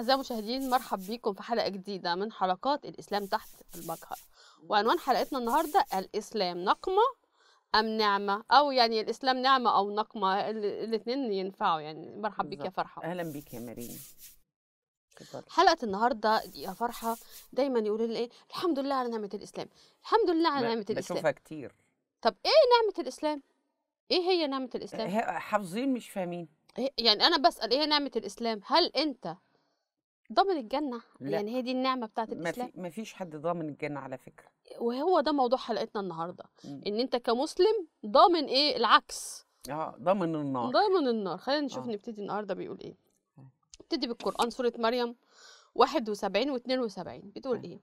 أعزائي المشاهدين مرحب بكم في حلقة جديدة من حلقات الإسلام تحت المجهر وعنوان حلقتنا النهاردة الإسلام نقمة أم نعمة أو يعني الإسلام نعمة أو نقمة الاثنين ينفعوا يعني مرحب بك يا فرحة أهلا بك يا مارين حلقة النهاردة يا فرحة دايما يقولوا لي إيه الحمد لله على نعمة الإسلام الحمد لله على نعمة الإسلام بشوفها كتير طب إيه نعمة الإسلام؟ إيه هي نعمة الإسلام؟ حافظين مش فاهمين إيه يعني أنا بسأل إيه نعمة الإسلام؟ هل أنت ضامن الجنه لا. يعني هي دي النعمه بتاعه الاسلام ما فيش حد ضامن الجنه على فكره وهو ده موضوع حلقتنا النهارده م. ان انت كمسلم ضامن ايه العكس اه ضامن النار ضامن النار خلينا نشوف آه. نبتدي النهارده بيقول ايه نبتدي آه. بالقران سوره مريم 71 و72 بتقول آه. ايه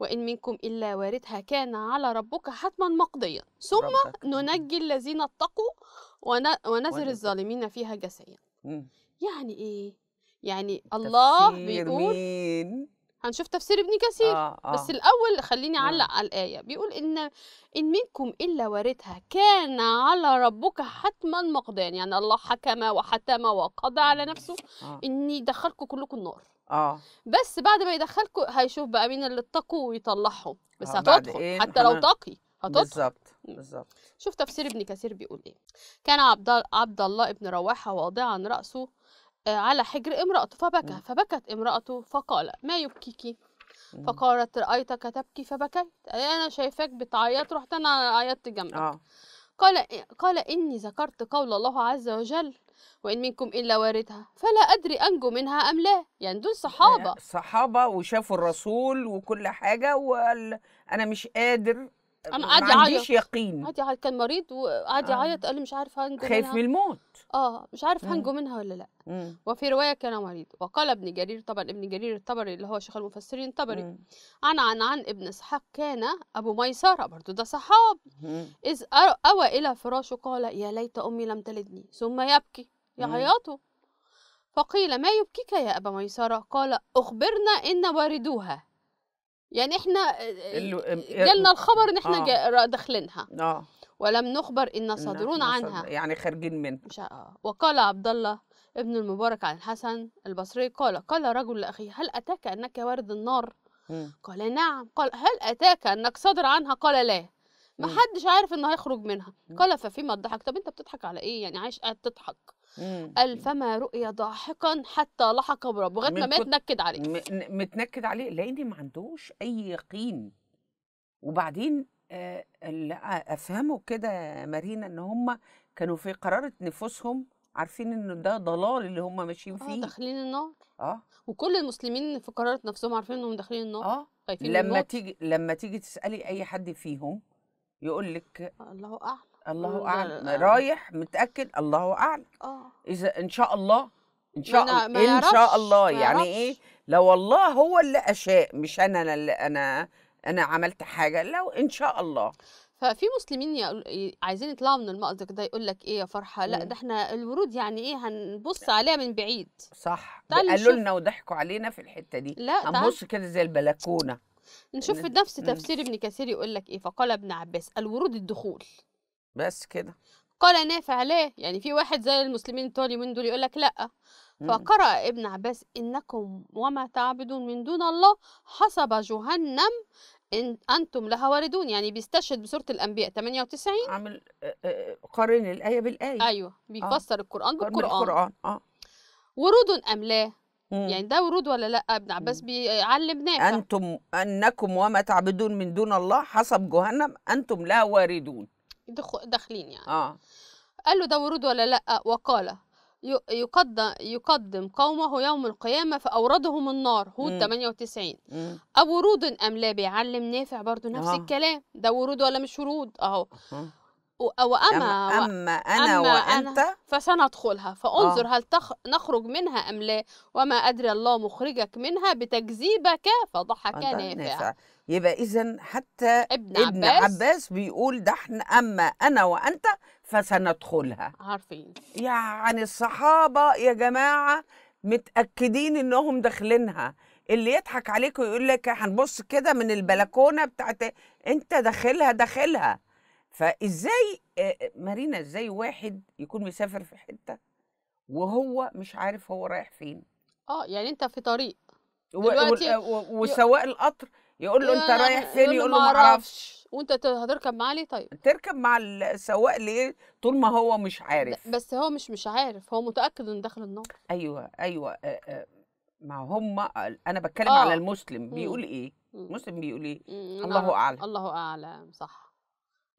وإن منكم إلا واردها كان على ربك حتما مقضيا ثم ربك. ننجي الذين اتقوا ونذر الظالمين فيها جسيا يعني إيه يعني الله بيقول مين؟ هنشوف تفسير ابن كثير آه آه. بس الأول خليني نعم. أعلق على الآية بيقول إن إن منكم إلا وارثها كان على ربك حتما مقضيا يعني الله حكم وحتم وقضى على نفسه آه. إني دخلكم كلكم النار اه بس بعد ما يدخلكم هيشوف بقى مين اللي اتقوا ويطلعهم بس آه هتدخل إيه؟ حتى لو تقي هتدخل بالظبط بالظبط شوف تفسير ابن كثير بيقول ايه كان عبد عبد الله ابن رواحه واضعا راسه آه، على حجر امرأته فبكى فبكت امرأته فقال ما يبكيك فقالت رأيتك تبكي فبكيت إيه، أنا شايفاك بتعيط رحت أنا عيطت جنبك آه. قال قال إني ذكرت قول الله عز وجل وإن منكم إلا واردها فلا أدري أنجو منها أم لا يعني دول صحابة آه، صحابة وشافوا الرسول وكل حاجة وقال أنا مش قادر انا قاعد ما عنديش يقين قاعد يعيط كان مريض وقاعد آه. يعيط آه. قال لي مش عارف هنجو خايف من الموت اه مش عارف هنجو منها ولا لا مم. وفي روايه كان مريض وقال ابن جرير طبعا ابن جرير الطبري اللي هو شيخ المفسرين الطبري عن عن عن ابن اسحاق كان ابو ميسره برضو ده صحاب مم. اذ اوى الى فراشه قال يا ليت امي لم تلدني ثم يبكي يعيطه فقيل ما يبكيك يا ابا ميسره قال اخبرنا ان واردوها يعني احنا آه، آه، آه، جالنا الخبر ان احنا آه. داخلينها اه ولم نخبر ان صادرون عنها يعني خارجين منها مش آه. وقال عبد الله ابن المبارك عن الحسن البصري قال قال رجل لاخيه هل اتاك انك وارد النار م. قال نعم قال هل اتاك انك صادر عنها قال لا ما حدش عارف انه هيخرج منها قال ففيما الضحك طب انت بتضحك على ايه يعني عايش قاعد تضحك قال فما رؤيا ضاحكا حتى لحق برب لغايه ما مات نكد عليه متنكد عليه لاني ما عندوش اي يقين وبعدين آه، اللي افهمه كده مارينا ان هم كانوا في قراره نفوسهم عارفين ان ده ضلال اللي هم ماشيين آه، فيه اه داخلين النار اه وكل المسلمين في قراره نفسهم عارفين انهم داخلين النار اه خايفين لما تيجي لما تيجي تسالي اي حد فيهم يقول لك الله اعلم الله اعلم آه. رايح متاكد الله اعلم اه اذا ان شاء الله ان شاء الله ان شاء الله يعني ايه لو الله هو اللي اشاء مش انا اللي انا انا عملت حاجه لو ان شاء الله ففي مسلمين عايزين يطلعوا من المأزق ده يقول لك ايه يا فرحه لا إمم. ده احنا الورود يعني ايه هنبص عليها من بعيد صح قالوا لنا وضحكوا علينا في الحته دي لا هنبص كده زي البلكونه نشوف نفس إمم. تفسير ابن كثير يقول لك ايه فقال ابن عباس الورود الدخول بس كده قال نافع ليه يعني في واحد زي المسلمين بتوع من دول يقول لك لا فقرأ ابن عباس إنكم وما تعبدون من دون الله حسب جهنم إن أنتم لها واردون يعني بيستشهد بسورة الأنبياء 98 عامل آه، آه، قارن الآية بالآية أيوه بيفسر آه. القرآن بالقرآن القرآن آه. ورود أم لا يعني ده ورود ولا لا ابن عباس بيعلم نافع أنتم أنكم وما تعبدون من دون الله حسب جهنم أنتم لها واردون داخلين يعني اه قال له ده ورود ولا لا وقال يقدم يقدم قومه يوم القيامه فاوردهم النار هود 98 مم. ورود ام لا بيعلم نافع برضو نفس آه. الكلام ده ورود ولا مش ورود اهو آه. وأما أما أنا أما وأنت أنا فسندخلها فانظر آه. هل تخ... نخرج منها أم لا وما أدري الله مخرجك منها بتكذيبك فضحك نافع يبقى إذا حتى ابن, ابن عباس. عباس بيقول ده احنا أما أنا وأنت فسندخلها عارفين يعني الصحابة يا جماعة متأكدين إنهم داخلينها اللي يضحك عليك ويقول لك هنبص كده من البلكونة بتاعت أنت داخلها داخلها فازاي مارينا ازاي واحد يكون مسافر في حته وهو مش عارف هو رايح فين اه يعني انت في طريق دلوقتي وسواق القطر يقول له انت رايح فين يقول له ما اعرفش وانت هتركب معاه ليه طيب تركب مع السواق ليه طول ما هو مش عارف بس هو مش مش عارف هو متاكد ان داخل النار ايوه ايوه ما هم انا بتكلم آه. على إيه؟ المسلم بيقول ايه المسلم بيقول ايه الله اعلم الله اعلم صح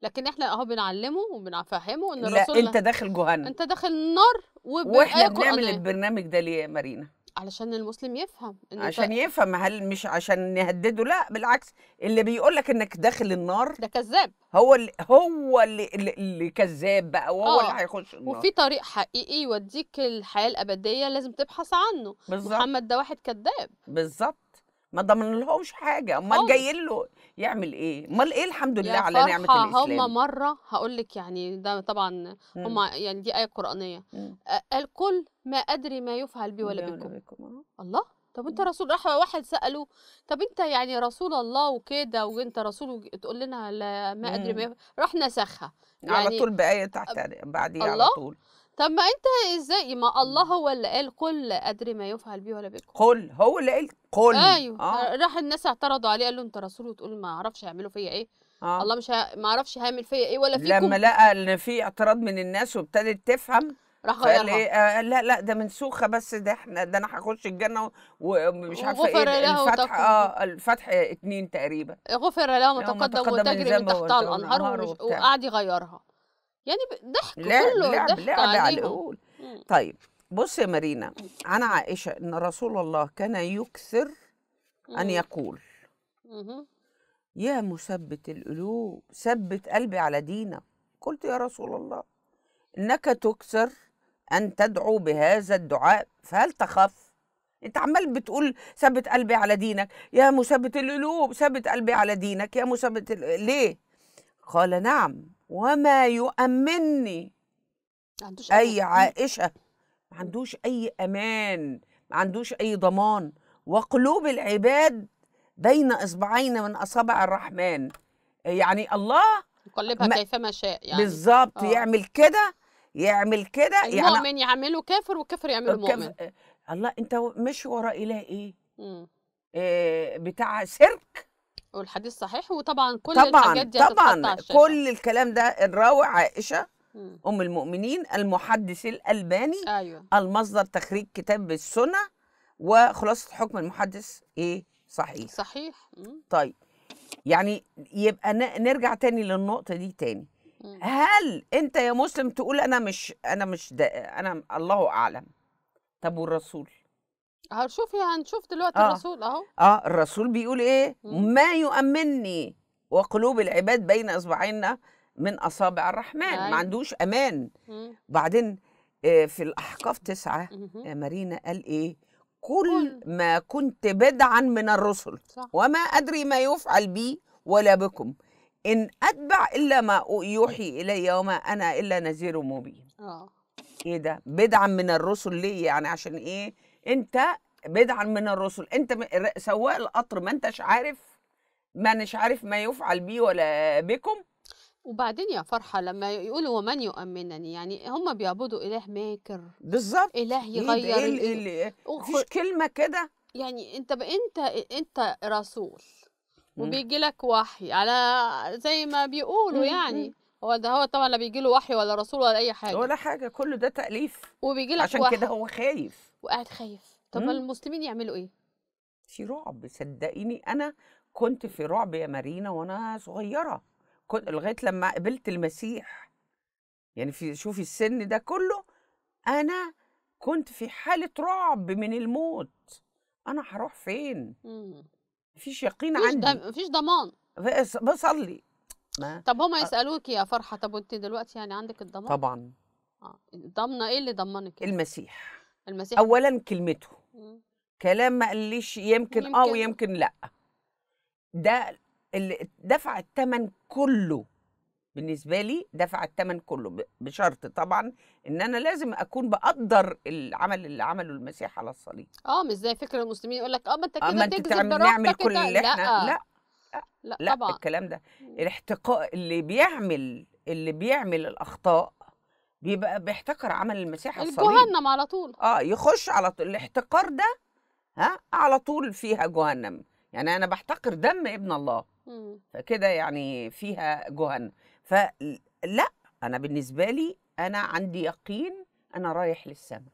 لكن احنا اهو بنعلمه وبنفهمه ان الرسول لا انت داخل جهنم انت داخل النار واحنا بنعمل البرنامج ده ليه يا مارينا علشان المسلم يفهم إن عشان انت... يفهم هل مش عشان نهدده لا بالعكس اللي بيقول لك انك داخل النار ده كذاب هو اللي هو اللي, اللي كذاب بقى وهو آه. اللي هيخش النار وفي طريق حقيقي يوديك الحياه الابديه لازم تبحث عنه بالزبط. محمد ده واحد كذاب بالظبط ما ضمن لهمش حاجه امال جايين له يعمل ايه امال ايه الحمد لله على نعمه الاسلام هم مره هقول لك يعني ده طبعا هم يعني دي ايه قرانيه الكل ما ادري ما يفعل بي ولا بكم آه. الله طب انت رسول راح واحد ساله طب انت يعني رسول الله وكده وانت رسول تقول لنا لا ما ادري ما راح نسخها يعني على طول بايه تحت بعديها على طول طب ما انت ازاي ما إمم. الله هو اللي قال قل ادري ما يفعل بي ولا بكم قل هو اللي قال قل ايوه آه. راح الناس اعترضوا عليه قال له انت رسول وتقول ما اعرفش هيعملوا فيا ايه آه. الله مش ه... ما اعرفش هيعمل فيا ايه ولا فيكم لما لقى ان في اعتراض من الناس وابتدت تفهم راح آه، قال إيه آه لا لا ده منسوخه بس ده احنا ده انا هخش الجنه ومش عارفه ايه الفتح اه الفتح اتنين تقريبا غفر له ما تقدم وتجري من تحتها الانهار وقعد يغيرها يعني ضحك كله لعب ضحك لعب على القول طيب بص يا مارينا عن عائشة أن رسول الله كان يكثر أن يقول يا مثبت القلوب ثبت قلبي على دينك قلت يا رسول الله إنك تكثر أن تدعو بهذا الدعاء فهل تخاف انت عمال بتقول ثبت قلبي على دينك يا مثبت القلوب ثبت قلبي على دينك يا مثبت ليه قال نعم وما يؤمني عندوش أي إمم. عائشة ما إمم. عندوش أي أمان ما عندوش أي ضمان وقلوب العباد بين إصبعين من أصابع الرحمن يعني الله يقلبها كيفما شاء يعني بالظبط آه. يعمل كده يعمل كده يعني المؤمن يعمله كافر وكافر يعمله مؤمن الله انت مش وراء اله ايه؟ مم. إيه بتاع سيرك والحديث صحيح وطبعا كل طبعا الحاجات دي طبعا على كل الكلام ده الراوي عائشه ام المؤمنين المحدث الالباني أيوة. المصدر تخريج كتاب السنه وخلاصه حكم المحدث ايه صحيح صحيح طيب يعني يبقى نرجع تاني للنقطه دي تاني هل انت يا مسلم تقول انا مش انا مش انا الله اعلم طب والرسول هشوف إيه؟ هنشوف دلوقتي آه. الرسول اهو اه الرسول بيقول ايه مم. ما يؤمنني وقلوب العباد بين اصبعينا من اصابع الرحمن ما أيوه. عندوش امان مم. بعدين آه، في الاحقاف تسعة مم. يا آه، مارينا قال ايه كل ما كنت بدعا من الرسل صح. وما ادري ما يفعل بي ولا بكم ان اتبع الا ما يوحي الي وما انا الا نذير مبين اه ايه ده بدعا من الرسل ليه يعني عشان ايه انت بدعا من الرسل انت سواق القطر ما انتش عارف ما انش عارف ما يفعل بيه ولا بكم وبعدين يا فرحة لما يقولوا ومن يؤمنني يعني هم بيعبدوا إله ماكر بالظبط إله إيه إيه يغير إيه إيه إيه فيش كلمة كده يعني أنت ب... أنت أنت رسول وبيجي لك وحي على زي ما بيقولوا يعني هو ده هو طبعا لا بيجي له وحي ولا رسول ولا اي حاجه ولا حاجه كله ده تاليف وبيجي لك عشان وحي. كده هو خايف وقاعد خايف طب مم. المسلمين يعملوا ايه في رعب صدقيني انا كنت في رعب يا مارينا وانا صغيره كنت إمم. لغايه لما قابلت المسيح يعني في شوفي السن ده كله انا كنت في حاله رعب من الموت انا هروح فين مم. مفيش يقين مفيش عندي مفيش ضمان بصلي ما طب هما يسالوك يا فرحه طب وانت دلوقتي يعني عندك الضمان طبعا آه، ضمنه ايه اللي ضمنك يعني؟ المسيح المسيح اولا كلمته مم. كلام ما قاليش يمكن, آه يمكن اه ويمكن لا ده اللي دفع الثمن كله بالنسبه لي دفع الثمن كله بشرط طبعا ان انا لازم اكون بقدر العمل اللي عمله المسيح على الصليب اه مش زي فكره المسلمين يقول لك اه ما انت آه، كده تكذب نعمل كل اللي احنا لا لا, لا, لا طبعا الكلام ده إمم. الاحتقاء اللي بيعمل اللي بيعمل الاخطاء بيبقى بيحتكر عمل المسيح الصليب الجهنم على طول اه يخش على طول الاحتقار ده ها على طول فيها جهنم يعني انا بحتقر دم ابن الله فكده يعني فيها جهنم فلا انا بالنسبه لي انا عندي يقين انا رايح للسماء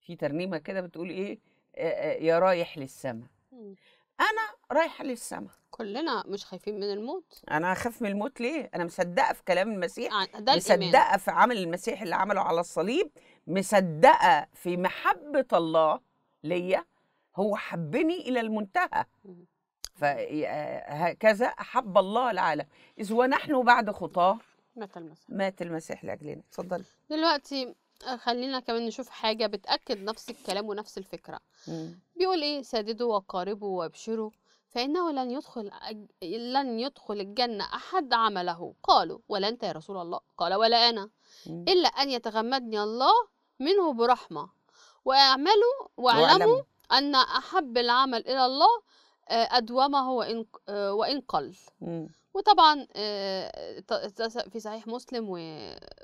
في ترنيمه كده بتقول ايه يا رايح للسماء انا رايحه للسماء كلنا مش خايفين من الموت انا هخاف من الموت ليه انا مصدقه في كلام المسيح آه، ده مصدقه في عمل المسيح اللي عمله على الصليب مصدقه في محبه الله ليا هو حبني الى المنتهى فهكذا آه، احب الله العالم اذ ونحن بعد خطاه مات المسيح مات المسيح لاجلنا اتفضلي دلوقتي آه، خلينا كمان نشوف حاجه بتاكد نفس الكلام ونفس الفكره مم. بيقول ايه سددوا وقاربوا وابشروا فإنه لن يدخل لن يدخل الجنة أحد عمله قالوا ولا أنت يا رسول الله قال ولا أنا إلا أن يتغمدني الله منه برحمة وأعملوا واعلموا أن أحب العمل إلى الله آه، أدومه وإن, آه، وإن قل وطبعا في صحيح مسلم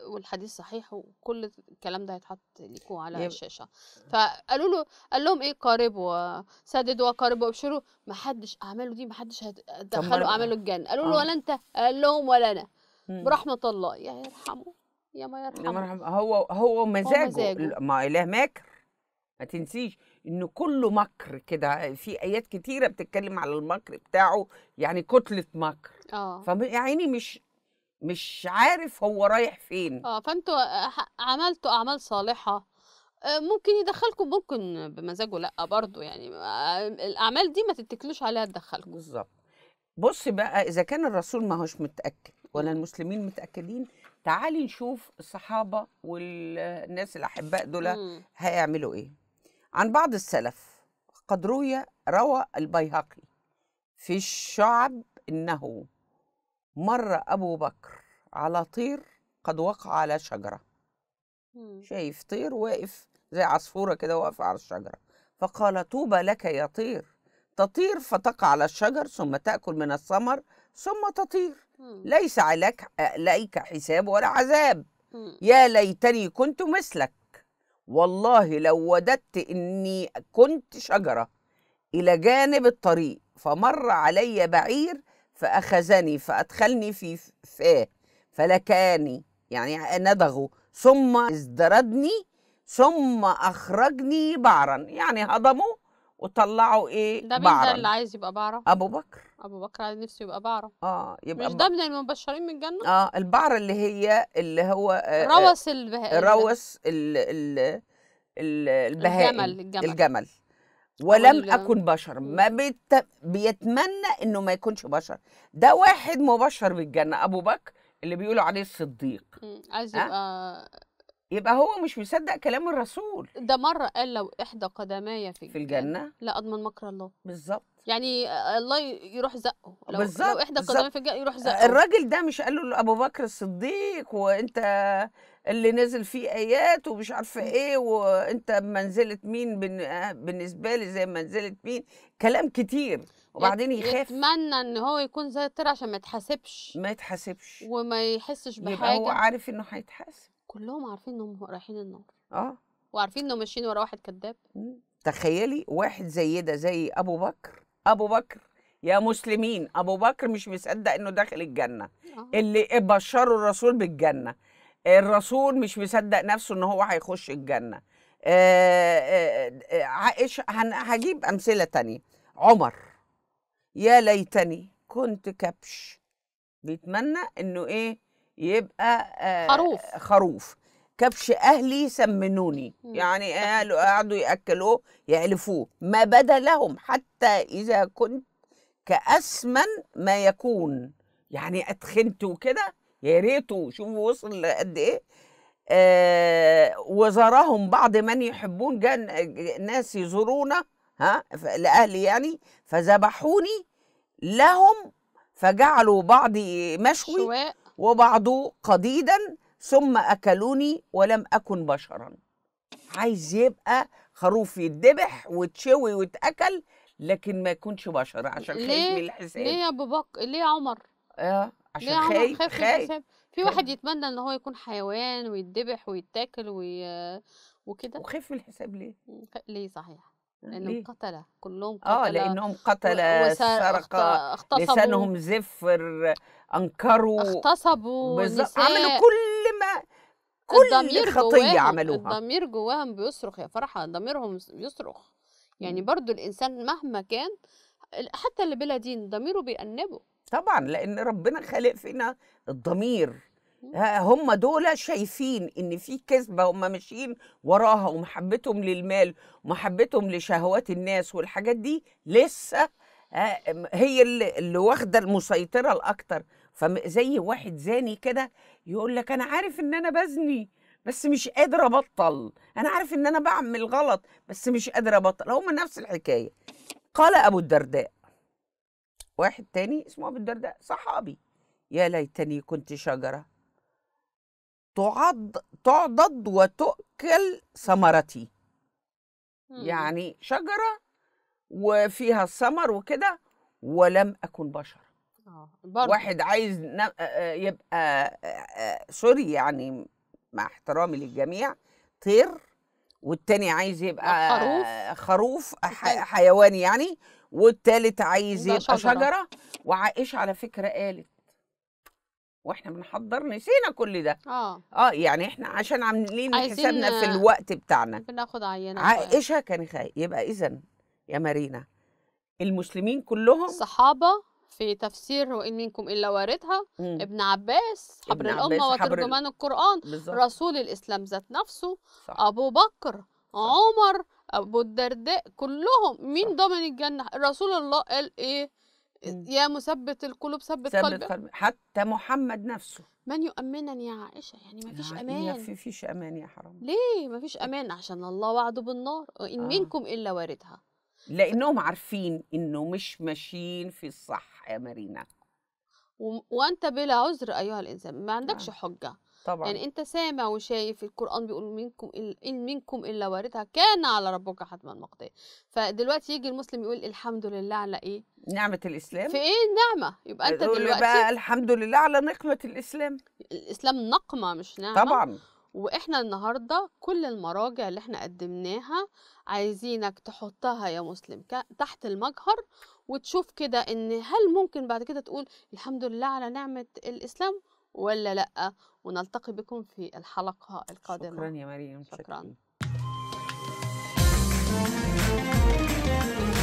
والحديث صحيح وكل الكلام ده هيتحط لكم على الشاشه فقالوا له قال لهم ايه قاربوا سددوا وقاربوا وابشروا ما حدش اعماله دي ما حدش هتدخلوا اعماله الجنه قالوا له آه. ولا انت قال لهم ولا انا إمم. برحمه الله يا يرحمه يا ما يرحمه هو هو مزاجه, هو مزاجه. ما اله ماكر ما تنسيش ان كله مكر كده في ايات كتيره بتتكلم على المكر بتاعه يعني كتله مكر اه يعني مش مش عارف هو رايح فين اه فانتوا عملتوا اعمال صالحه آه، ممكن يدخلكم ممكن بمزاجه لا برضه يعني آه، الاعمال دي ما تتكلوش عليها تدخلكم بالظبط بص بقى اذا كان الرسول ما هوش متاكد ولا المسلمين متاكدين تعالي نشوف الصحابه والناس الاحباء دول هيعملوا ايه عن بعض السلف قد روي روى البيهقي في الشعب انه مر ابو بكر على طير قد وقع على شجره شايف طير واقف زي عصفوره كده واقفه على الشجره فقال طوبى لك يا طير تطير فتقع على الشجر ثم تاكل من الثمر ثم تطير ليس عليك عليك حساب ولا عذاب يا ليتني كنت مثلك والله لو وددت إني كنت شجرة إلى جانب الطريق فمر علي بعير فأخذني فأدخلني في فاه فلكاني يعني ندغه ثم ازدردني ثم أخرجني بعرا يعني هضمه وطلعوا ايه ده مين ده اللي عايز يبقى بعرة ابو بكر ابو بكر عايز نفسه يبقى بعرة اه يبقى مش ده من المبشرين بالجنة اه البعرة اللي هي اللي هو آه, آه، روس البهائم روس ال ال البهائم الجمل الجمل, الجمل. ولم اكن بشر ما بيت... بيتمنى انه ما يكونش بشر ده واحد مبشر بالجنه ابو بكر اللي بيقولوا عليه الصديق عايز آه؟ يبقى يبقى هو مش مصدق كلام الرسول ده مره قال لو احدى قدماي في, في الجنه لا اضمن مكر الله بالظبط يعني الله يروح زقه لو, لو احدى قدماي في الجنه يروح زقه الراجل ده مش قال له ابو بكر الصديق وانت اللي نزل فيه ايات ومش عارفه ايه وانت منزله مين بالنسبه لي زي منزله مين كلام كتير وبعدين يخاف يتمنى ان هو يكون زي الطير عشان ما يتحاسبش ما يتحاسبش وما يحسش بحاجه يبقى هو عارف انه هيتحاسب كلهم عارفين انهم رايحين النار اه وعارفين انهم ماشيين ورا واحد كذاب تخيلي واحد زي ده زي ابو بكر ابو بكر يا مسلمين ابو بكر مش مصدق انه داخل الجنه آه. اللي بشروا الرسول بالجنه الرسول مش مصدق نفسه ان هو هيخش الجنه آه، آه، آه، عائشة هجيب أمثلة تانية عمر يا ليتني كنت كبش بيتمنى انه ايه يبقى آه خروف خروف كبش اهلي سمنوني مم. يعني قالوا قعدوا ياكلوه يعلفوه ما بدا لهم حتى اذا كنت كاسمن ما يكون يعني اتخنت وكده يا ريتوا شوفوا وصل لقد ايه آه وزارهم بعض من يحبون جن ناس يزورونا ها لاهلي يعني فذبحوني لهم فجعلوا بعض مشوي شواء. وبعضه قديدا ثم أكلوني ولم أكن بشرا عايز يبقى خروف يتذبح وتشوي وتأكل لكن ما يكونش بشر عشان خايف من الحساب ليه يا ابو بكر ليه يا عمر اه عشان ليه خايف خايف, خايف. خايف. في واحد يتمنى ان هو يكون حيوان ويتذبح ويتاكل وي... وكده وخايف من الحساب ليه ليه صحيح لانهم قتله كلهم آه، قتله اه لانهم قتله سرقه لسانهم زفر انكروا اغتصبوا بالظبط عملوا كل ما كل خطيه عملوها الضمير جواهم بيصرخ يا فرحه ضميرهم بيصرخ يعني برضو الانسان مهما كان حتى اللي بلا دين ضميره بيأنبه طبعا لان ربنا خلق فينا الضمير هم دول شايفين ان في كذبه هم ماشيين وراها ومحبتهم للمال ومحبتهم لشهوات الناس والحاجات دي لسه هي اللي واخده المسيطره الاكتر فزي واحد زاني كده يقول لك انا عارف ان انا بزني بس مش قادر ابطل انا عارف ان انا بعمل غلط بس مش قادر ابطل هم نفس الحكايه قال ابو الدرداء واحد تاني اسمه ابو الدرداء صحابي يا ليتني كنت شجره تعض تعضد وتؤكل ثمرتي إمم. يعني شجرة وفيها الثمر وكده ولم أكن بشر آه، برضه. واحد عايز يبقى سوري يعني مع احترامي للجميع طير والتاني عايز يبقى خروف, خروف حيوان يعني والتالت عايز يبقى شجرة, شجرة وعائشة على فكرة قالت واحنا بنحضر نسينا كل ده اه اه يعني احنا عشان عاملين حسابنا في الوقت بتاعنا بناخد عينه عائشه كان خايف يبقى اذا يا مارينا المسلمين كلهم صحابه في تفسير وإن منكم إلا واردها مم. ابن عباس حبر ابن الأمة وترجمان القرآن بالزبط. رسول الإسلام ذات نفسه صح. أبو بكر صح. عمر أبو الدرداء كلهم مين ضمن الجنة رسول الله قال إيه يا مثبت القلوب ثبت, ثبت قلبك قلب. حتى محمد نفسه من يؤمنني يا عائشة يعني ما فيش أمان ما فيش أمان يا حرام ليه ما فيش أمان عشان الله وعده بالنار إن آه. منكم إلا واردها لأنهم عارفين إنه مش ماشيين في الصح يا مارينا و... وأنت بلا عذر أيها الإنسان ما عندكش آه. حجة طبعا يعني انت سامع وشايف القران بيقول منكم ان منكم الا واردها كان على ربك حتما مقضيه فدلوقتي يجي المسلم يقول الحمد لله على ايه نعمه الاسلام في ايه النعمه يبقى انت دلوقتي بقى الحمد لله على نقمه الاسلام الاسلام نقمه مش نعمه طبعا واحنا النهارده كل المراجع اللي احنا قدمناها عايزينك تحطها يا مسلم تحت المجهر وتشوف كده ان هل ممكن بعد كده تقول الحمد لله على نعمه الاسلام ولا لا ونلتقي بكم في الحلقة القادمة شكرا يا مريم شكرا, شكرا.